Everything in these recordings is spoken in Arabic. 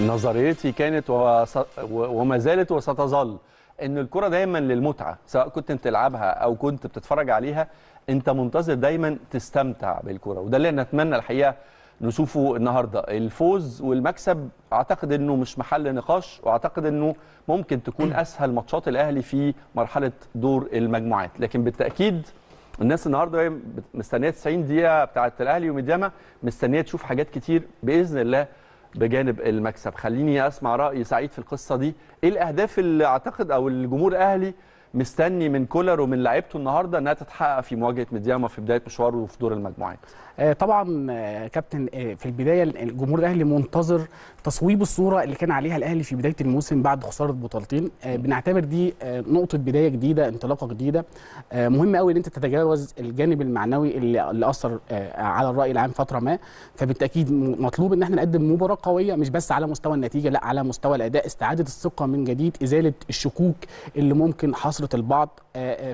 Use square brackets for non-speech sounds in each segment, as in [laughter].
نظريتي كانت وس... وما زالت وستظل ان الكره دايما للمتعه سواء كنت بتلعبها او كنت بتتفرج عليها انت منتظر دايما تستمتع بالكره وده اللي نتمنى الحقيقه نشوفه النهارده الفوز والمكسب اعتقد انه مش محل نقاش واعتقد انه ممكن تكون [clears throat] اسهل ماتشات الاهلي في مرحله دور المجموعات لكن بالتاكيد الناس النهارده مستنيه 90 دقيقه بتاعه الاهلي وميدياما مستنيه تشوف حاجات كتير باذن الله بجانب المكسب خليني اسمع راي سعيد في القصه دي ايه الاهداف اللي اعتقد او الجمهور الاهلي مستني من كولر ومن لعيبته النهارده انها تتحقق في مواجهه ميدياما في بدايه مشواره وفي دور المجموعات آه، طبعا آه، كابتن آه، في البدايه الجمهور الاهلي منتظر تصويب الصوره اللي كان عليها الاهلي في بدايه الموسم بعد خساره بطولتين بنعتبر دي نقطه بدايه جديده انطلاقه جديده مهم قوي ان انت تتجاوز الجانب المعنوي اللي اثر على الراي العام فتره ما فبالتاكيد مطلوب ان احنا نقدم مباراه قويه مش بس على مستوى النتيجه لا على مستوى الاداء استعاده الثقه من جديد ازاله الشكوك اللي ممكن حصل وصلت البعض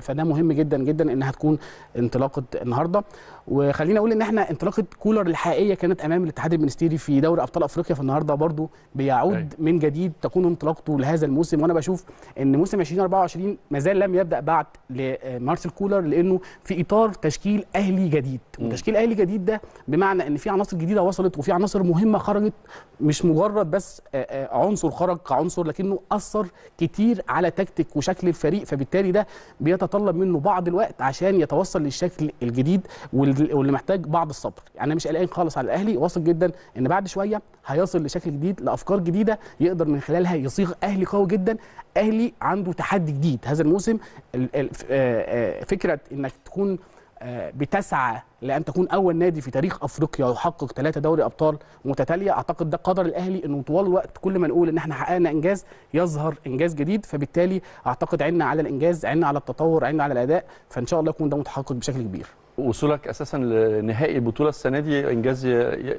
فده مهم جدا جدا انها تكون انطلاقه النهارده وخلينا اقول ان احنا انطلاقه كولر الحقيقيه كانت امام الاتحاد المنستيري في دوري ابطال افريقيا في النهارده برضو بيعود أي. أيوة. من جديد تكون انطلاقته لهذا الموسم وانا بشوف ان موسم 2024 ما زال لم يبدا بعد لمارسيل آه، كولر لانه في اطار تشكيل اهلي جديد م. وتشكيل اهلي جديد ده بمعنى ان في عناصر جديده وصلت وفي عناصر مهمه خرجت مش مجرد بس آه، آه، عنصر خرج كعنصر لكنه اثر كتير على تكتيك وشكل الفريق فبالتالي ده بيتطلب منه بعض الوقت عشان يتوصل للشكل الجديد وال واللي محتاج بعض الصبر يعني انا مش قلقان خالص على الاهلي واثق جدا ان بعد شويه هيصل لشكل جديد لافكار جديده يقدر من خلالها يصيغ اهلي قوي جدا اهلي عنده تحدي جديد هذا الموسم آه، آه، فكره انك تكون آه، بتسعى لان تكون اول نادي في تاريخ افريقيا يحقق ثلاثه دوري ابطال متتاليه اعتقد ده قدر الاهلي انه طوال الوقت كل ما نقول ان احنا حققنا انجاز يظهر انجاز جديد فبالتالي اعتقد عنا على الانجاز عنا على التطور عنا على الاداء فان شاء الله يكون ده متحقق بشكل كبير وصولك اساسا لنهائي البطوله السنه دي انجاز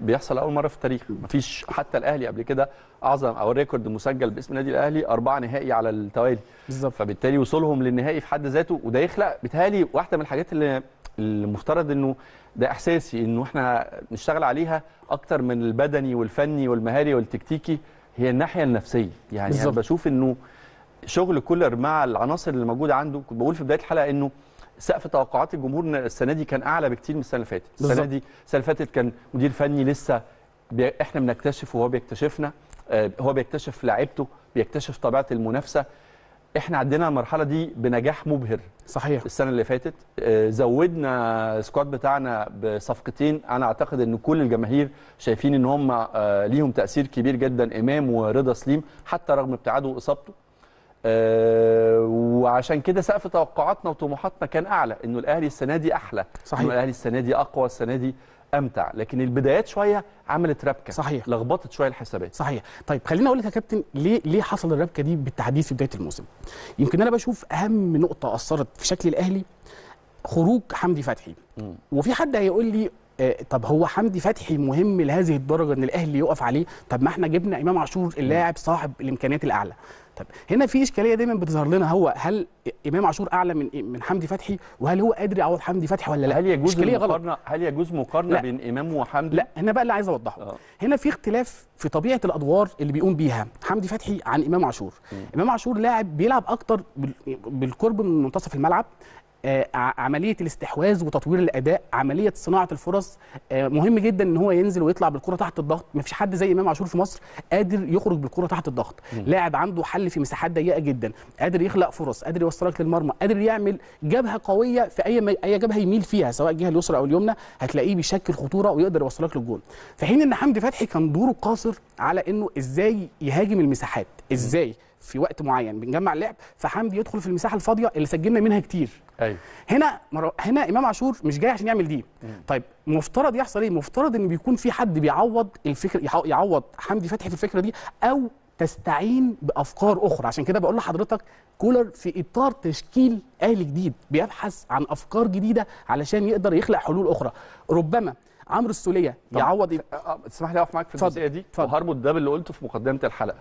بيحصل اول مره في التاريخ مفيش حتى الاهلي قبل كده اعظم او ريكورد مسجل باسم النادي الاهلي اربعه نهائي على التوالي بالظبط فبالتالي وصولهم للنهائي في حد ذاته وده يخلق بيتهيألي واحده من الحاجات اللي المفترض انه ده احساسي انه احنا نشتغل عليها اكتر من البدني والفني والمهاري والتكتيكي هي الناحيه النفسيه يعني بالزبط. انا بشوف انه شغل كولر مع العناصر اللي موجوده عنده كنت بقول في بدايه الحلقه انه سقف توقعات الجمهور السنه دي كان اعلى بكتير من السنه اللي فاتت السنه دي السنه اللي فاتت كان مدير فني لسه بي... احنا بنكتشف وهو بيكتشفنا آه هو بيكتشف لعيبته بيكتشف طبيعه المنافسه احنا عدينا المرحله دي بنجاح مبهر صحيح السنه اللي فاتت آه زودنا سكواد بتاعنا بصفقتين انا اعتقد ان كل الجماهير شايفين ان هم آه ليهم تاثير كبير جدا امام ورضا سليم حتى رغم ابتعاده واصابته آه، وعشان كده سقف توقعاتنا وطموحاتنا كان اعلى انه الاهلي السنه دي احلى صحيح انه الاهلي السنه دي اقوى السنه دي امتع لكن البدايات شويه عملت ربكه صحيح لخبطت شويه الحسابات صحيح طيب خليني اقول لك يا كابتن ليه ليه حصل الربكه دي بالتحديد في بدايه الموسم يمكن انا بشوف اهم نقطه اثرت في شكل الاهلي خروج حمدي فتحي م. وفي حد هيقول لي آه، طب هو حمدي فتحي مهم لهذه الدرجه ان الاهلي يقف عليه طب ما احنا جبنا امام عاشور اللاعب صاحب الامكانيات الاعلى طب هنا في اشكاليه دايما بتظهر لنا هو هل امام عاشور اعلى من من حمدي فتحي وهل هو قادر يعوض حمدي فتحي ولا لا هل يجوز مقارنه غلط. هل يجوز مقارنه لا. بين امام وحمدي لا هنا بقى اللي عايز اوضحه آه. هنا في اختلاف في طبيعه الادوار اللي بيقوم بيها حمدي فتحي عن امام عاشور امام عاشور لاعب بيلعب اكتر بالقرب من منتصف الملعب آه، عمليه الاستحواذ وتطوير الاداء عمليه صناعه الفرص آه، مهم جدا ان هو ينزل ويطلع بالكره تحت الضغط ما فيش حد زي امام عاشور في مصر قادر يخرج بالكره تحت الضغط لاعب عنده حل في مساحات ضيقه جدا قادر يخلق فرص قادر يوصلك للمرمى قادر يعمل جبهه قويه في اي م... اي جبهه يميل فيها سواء الجهه اليسرى او اليمنى هتلاقيه بيشكل خطوره ويقدر يوصلك للجول في حين ان حمدي فتحي كان دوره قاصر على انه ازاي يهاجم المساحات ازاي في وقت معين بنجمع اللعب فحمدي يدخل في المساحه الفاضيه اللي سجلنا منها كتير أيوة. هنا مرو... هنا امام عاشور مش جاي عشان يعمل دي مم. طيب مفترض يحصل ايه مفترض ان بيكون في حد بيعوض الفكر يعوض حمدي فتحي في الفكره دي او تستعين بافكار اخرى عشان كده بقول لحضرتك كولر في اطار تشكيل اهلي جديد بيبحث عن افكار جديده علشان يقدر يخلق حلول اخرى ربما عمرو السوليه يعوض إيه؟ آه، آه، تسمح لي اقف معاك في الجزئيه دي وهربط ده باللي قلته في مقدمه الحلقه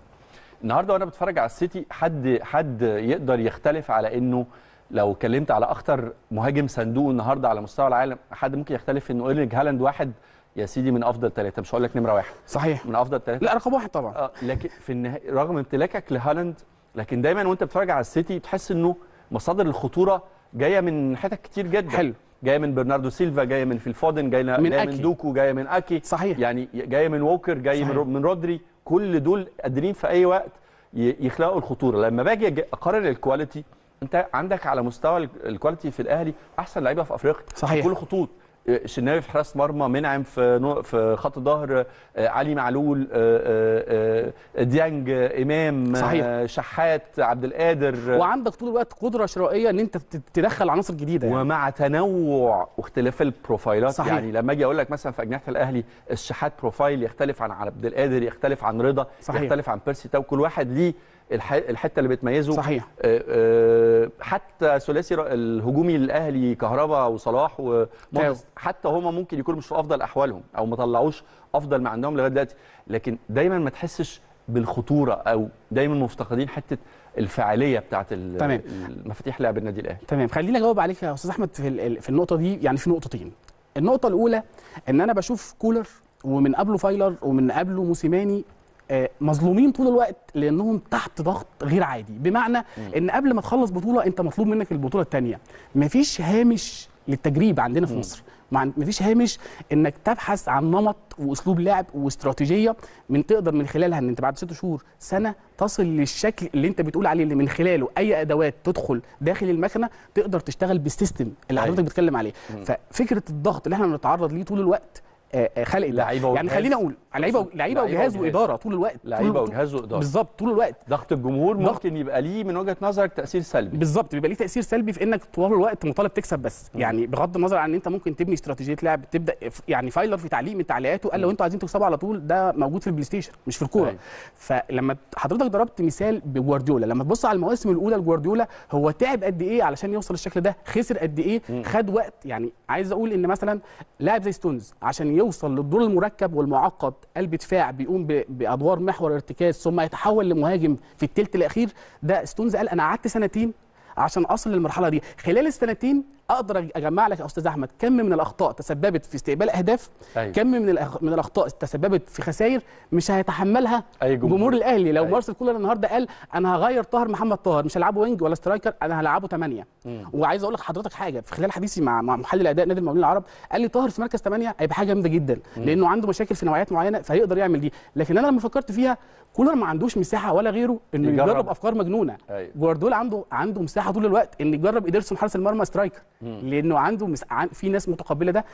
النهارده وانا بتفرج على السيتي حد حد يقدر يختلف على انه لو اتكلمت على اخطر مهاجم صندوق النهارده على مستوى العالم حد ممكن يختلف انه ايرلينج هالاند واحد يا سيدي من افضل ثلاثه مش هقول لك نمره واحد صحيح من افضل ثلاثه لا رقم واحد طبعا آه لكن في النهايه رغم امتلاكك لهالاند لكن دايما وانت بتتفرج على السيتي تحس انه مصادر الخطوره جايه من حتت كتير جدا حلو جايه من برناردو سيلفا جايه من فيل فودن جايه من, جاي من دوكو جايه من اكي صحيح يعني جايه من ووكر جايه من رودري كل دول قادرين في اي وقت يخلقوا الخطوره لما باجي اقارن الكواليتي انت عندك على مستوى الكواليتي في الاهلي احسن لعيبه في افريقيا صحيح كل خطوط الشناوي في حراسه مرمى منعم في في خط ظهر آه، علي معلول آه، آه، ديانج امام صحيح. شحات عبد القادر وعندك طول الوقت قدره شرائيه ان انت تدخل عناصر جديده يعني. ومع تنوع واختلاف البروفايلات صحيح. يعني لما اجي اقول لك مثلا في اجنحه الاهلي الشحات بروفايل يختلف عن عبد القادر يختلف عن رضا صحيح. يختلف عن بيرسي تاو كل واحد ليه الحته اللي بتميزه صحيح آه، آه، حتى ثلاثي الهجومي الاهلي كهربا وصلاح ومارس حتى هما ممكن يكونوا مش في افضل احوالهم او ما طلعوش افضل ما عندهم لغايه دلوقتي لكن دايما ما تحسش بالخطوره او دايما مفتقدين حته الفعاليه بتاعت تمام. مفاتيح لعب النادي الاهلي تمام خليني اجاوب عليك يا استاذ احمد في في النقطه دي يعني في نقطتين النقطه الاولى ان انا بشوف كولر ومن قبله فايلر ومن قبله موسيماني آه، مظلومين طول الوقت لانهم تحت ضغط غير عادي بمعنى ان قبل ما تخلص بطوله انت مطلوب منك البطوله الثانيه مفيش هامش للتجريب عندنا في مصر مفيش هامش انك تبحث عن نمط واسلوب لعب واستراتيجيه من تقدر من خلالها ان انت بعد ست شهور سنه تصل للشكل اللي انت بتقول عليه اللي من خلاله اي ادوات تدخل داخل المكنه تقدر تشتغل بالسيستم اللي أيوه. حضرتك بتتكلم عليه ففكره الضغط اللي احنا بنتعرض ليه طول الوقت آه، آه، خلق ده يعني خليني اقول لعيبه لعيبه وجهاز واداره طول الوقت لعيبه وجهاز واداره بالظبط طول الوقت ضغط الجمهور ممكن يبقى ليه من وجهه نظرك تاثير سلبي بالظبط بيبقى ليه تاثير سلبي في انك طول الوقت مطالب تكسب بس م. يعني بغض النظر عن ان انت ممكن تبني استراتيجيه لعب تبدا يعني فايلر في تعليق من تعليقاته قال لو انتوا عايزين تكسبوا على طول ده موجود في البلاي ستيشن مش في الكوره أيوة. فلما حضرتك ضربت مثال بجوارديولا لما تبص على المواسم الاولى لجوارديولا هو تعب قد ايه علشان يوصل للشكل ده خسر قد ايه خد وقت يعني عايز اقول ان مثلا لاعب زي ستونز عشان يوصل للدور المركب والمعقد قلب دفاع بيقوم بادوار محور ارتكاز ثم يتحول لمهاجم في الثلث الاخير ده ستونز قال انا قعدت سنتين عشان اصل للمرحله دي خلال السنتين اقدر اجمع لك يا استاذ احمد كم من الاخطاء تسببت في استقبال اهداف أيوة. كم من من الاخطاء تسببت في خسائر مش هيتحملها أيوة. جمهور. جمهور الاهلي لو أيوة. مارسيل كولر النهارده قال انا هغير طاهر محمد طاهر مش هلعبه وينج ولا سترايكر انا هلعبه 8 وعايز اقول لك حضرتك حاجه في خلال حديثي مع محلل اداء نادي المقاولين العرب قال لي طاهر في مركز 8 هيبقى حاجه جامده جدا مم. لانه عنده مشاكل في نوعيات معينه فهيقدر يعمل دي لكن انا لما فكرت فيها كولر ما عندوش مساحه ولا غيره انه يجرب, يجرب افكار مجنونه أيوة. جوارديولا عنده عنده مساحه طول الوقت ان يجرب ايدرسون حارس المرمى سترايكر لانه عنده مس... في ناس متقبله ده